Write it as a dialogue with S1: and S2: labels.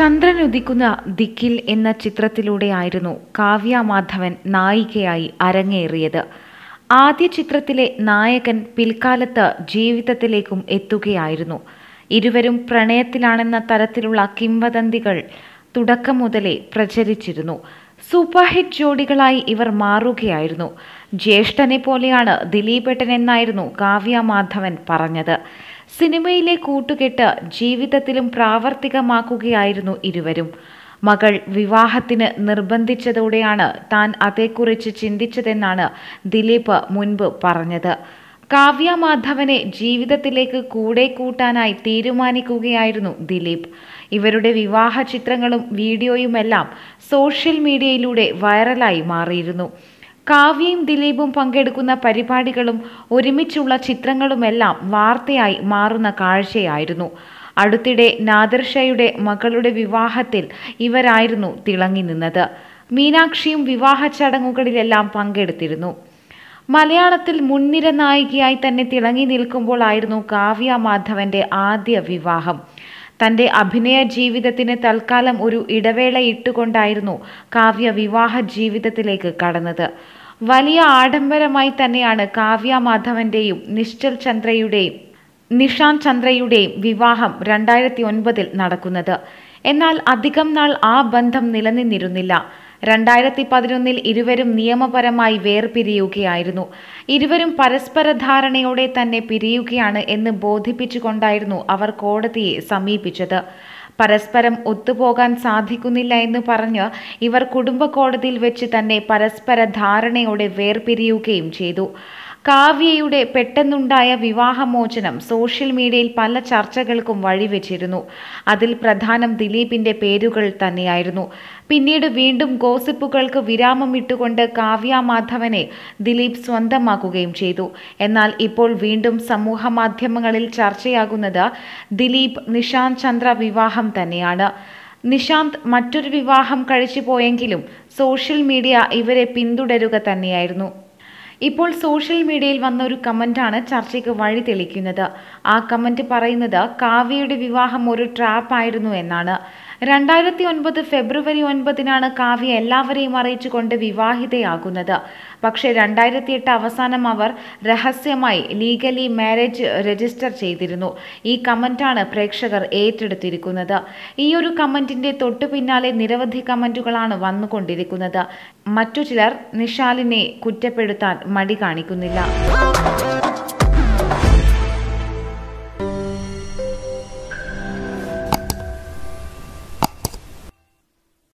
S1: ചന്ദ്രൻ ഉദിക്കുന്ന ദിക്കിൽ എന്ന ചിത്രത്തിലൂടെയായിരുന്നു കാവ്യ മാധവൻ നായികയായി അരങ്ങേറിയത് ആദ്യ ചിത്രത്തിലെ നായകൻ പിൽക്കാലത്ത് ജീവിതത്തിലേക്കും എത്തുകയായിരുന്നു ഇരുവരും പ്രണയത്തിലാണെന്ന തരത്തിലുള്ള കിംവദന്തികൾ തുടക്കം മുതലേ പ്രചരിച്ചിരുന്നു സൂപ്പർ ഹിറ്റ് ജോഡികളായി ഇവർ മാറുകയായിരുന്നു ജ്യേഷ്ഠനെ പോലെയാണ് ദിലീപേട്ടൻ എന്നായിരുന്നു കാവ്യ മാധവൻ പറഞ്ഞത് സിനിമയിലെ കൂട്ടുകെട്ട് ജീവിതത്തിലും പ്രാവർത്തികമാക്കുകയായിരുന്നു ഇരുവരും മകൾ വിവാഹത്തിന് നിർബന്ധിച്ചതോടെയാണ് താൻ അതേക്കുറിച്ച് ചിന്തിച്ചതെന്നാണ് ദിലീപ് മുൻപ് പറഞ്ഞത് കാവ്യ മാധവനെ ജീവിതത്തിലേക്ക് കൂടെ കൂട്ടാനായി തീരുമാനിക്കുകയായിരുന്നു ദിലീപ് ഇവരുടെ വിവാഹ ചിത്രങ്ങളും വീഡിയോയുമെല്ലാം സോഷ്യൽ മീഡിയയിലൂടെ വൈറലായി മാറിയിരുന്നു കാവ്യയും ദിലീപും പങ്കെടുക്കുന്ന പരിപാടികളും ഒരുമിച്ചുള്ള ചിത്രങ്ങളുമെല്ലാം വാർത്തയായി മാറുന്ന കാഴ്ചയായിരുന്നു അടുത്തിടെ നാദർഷയുടെ മകളുടെ വിവാഹത്തിൽ ഇവരായിരുന്നു തിളങ്ങി നിന്നത് മീനാക്ഷിയും വിവാഹ ചടങ്ങുകളിലെല്ലാം പങ്കെടുത്തിരുന്നു മലയാളത്തിൽ മുൻനിര നായികയായി തന്നെ തിളങ്ങി ആയിരുന്നു കാവ്യ മാധവന്റെ ആദ്യ വിവാഹം തൻ്റെ അഭിനയ ജീവിതത്തിന് തൽക്കാലം ഒരു ഇടവേള ഇട്ടുകൊണ്ടായിരുന്നു കാവ്യ വിവാഹ ജീവിതത്തിലേക്ക് കടന്നത് വലിയ ആഡംബരമായി തന്നെയാണ് കാവ്യ മാധവൻ്റെയും നിശ്ചൽ ചന്ദ്രയുടെയും നിഷാൻ ചന്ദ്രയുടെയും വിവാഹം രണ്ടായിരത്തി ഒൻപതിൽ നടക്കുന്നത് എന്നാൽ അധികം നാൾ ആ ബന്ധം നിലനിന്നിരുന്നില്ല രണ്ടായിരത്തി പതിനൊന്നിൽ ഇരുവരും നിയമപരമായി വേർപിരിയുകയായിരുന്നു ഇരുവരും പരസ്പര ധാരണയോടെ തന്നെ പിരിയുകയാണ് എന്ന് ബോധിപ്പിച്ചുകൊണ്ടായിരുന്നു അവർ കോടതിയെ സമീപിച്ചത് പരസ്പരം ഒത്തുപോകാൻ സാധിക്കുന്നില്ല എന്ന് പറഞ്ഞ് ഇവർ കുടുംബ കോടതിയിൽ വെച്ച് തന്നെ പരസ്പര ധാരണയോടെ വേർപിരിയുകയും ചെയ്തു കാവ്യയുടെ പെട്ടെന്നുണ്ടായ വിവാഹമോചനം സോഷ്യൽ മീഡിയയിൽ പല ചർച്ചകൾക്കും വഴിവെച്ചിരുന്നു അതിൽ പ്രധാനം ദിലീപിന്റെ പേരുകൾ തന്നെയായിരുന്നു പിന്നീട് വീണ്ടും ഗോസിപ്പുകൾക്ക് വിരാമമിട്ടുകൊണ്ട് കാവ്യ മാധവനെ ദിലീപ് സ്വന്തമാക്കുകയും ചെയ്തു എന്നാൽ ഇപ്പോൾ വീണ്ടും സമൂഹ മാധ്യമങ്ങളിൽ ചർച്ചയാകുന്നത് ദിലീപ് നിഷാന്ത് ചന്ദ്ര വിവാഹം തന്നെയാണ് നിഷാന്ത് മറ്റൊരു വിവാഹം കഴിച്ചു പോയെങ്കിലും സോഷ്യൽ മീഡിയ ഇവരെ പിന്തുടരുക തന്നെയായിരുന്നു ഇപ്പോൾ സോഷ്യൽ മീഡിയയിൽ വന്ന ഒരു കമൻ്റാണ് ചർച്ചയ്ക്ക് വഴി തെളിക്കുന്നത് ആ കമൻറ്റ് പറയുന്നത് കാവ്യയുടെ വിവാഹം ഒരു ട്രാപ്പായിരുന്നു എന്നാണ് രണ്ടായിരത്തി ഒൻപത് ഫെബ്രുവരി ഒൻപതിനാണ് കാവ്യ എല്ലാവരെയും അറിയിച്ചുകൊണ്ട് വിവാഹിതയാകുന്നത് പക്ഷേ രണ്ടായിരത്തി എട്ട് അവസാനം അവർ രഹസ്യമായി ലീഗലി മാരേജ് രജിസ്റ്റർ ചെയ്തിരുന്നു ഈ കമൻറ്റാണ് പ്രേക്ഷകർ ഏറ്റെടുത്തിരിക്കുന്നത് ഈ ഒരു കമൻറ്റിൻ്റെ തൊട്ടു പിന്നാലെ നിരവധി കമൻറ്റുകളാണ് വന്നുകൊണ്ടിരിക്കുന്നത് മറ്റു ചിലർ നിഷാലിനെ കുറ്റപ്പെടുത്താൻ മടി കാണിക്കുന്നില്ല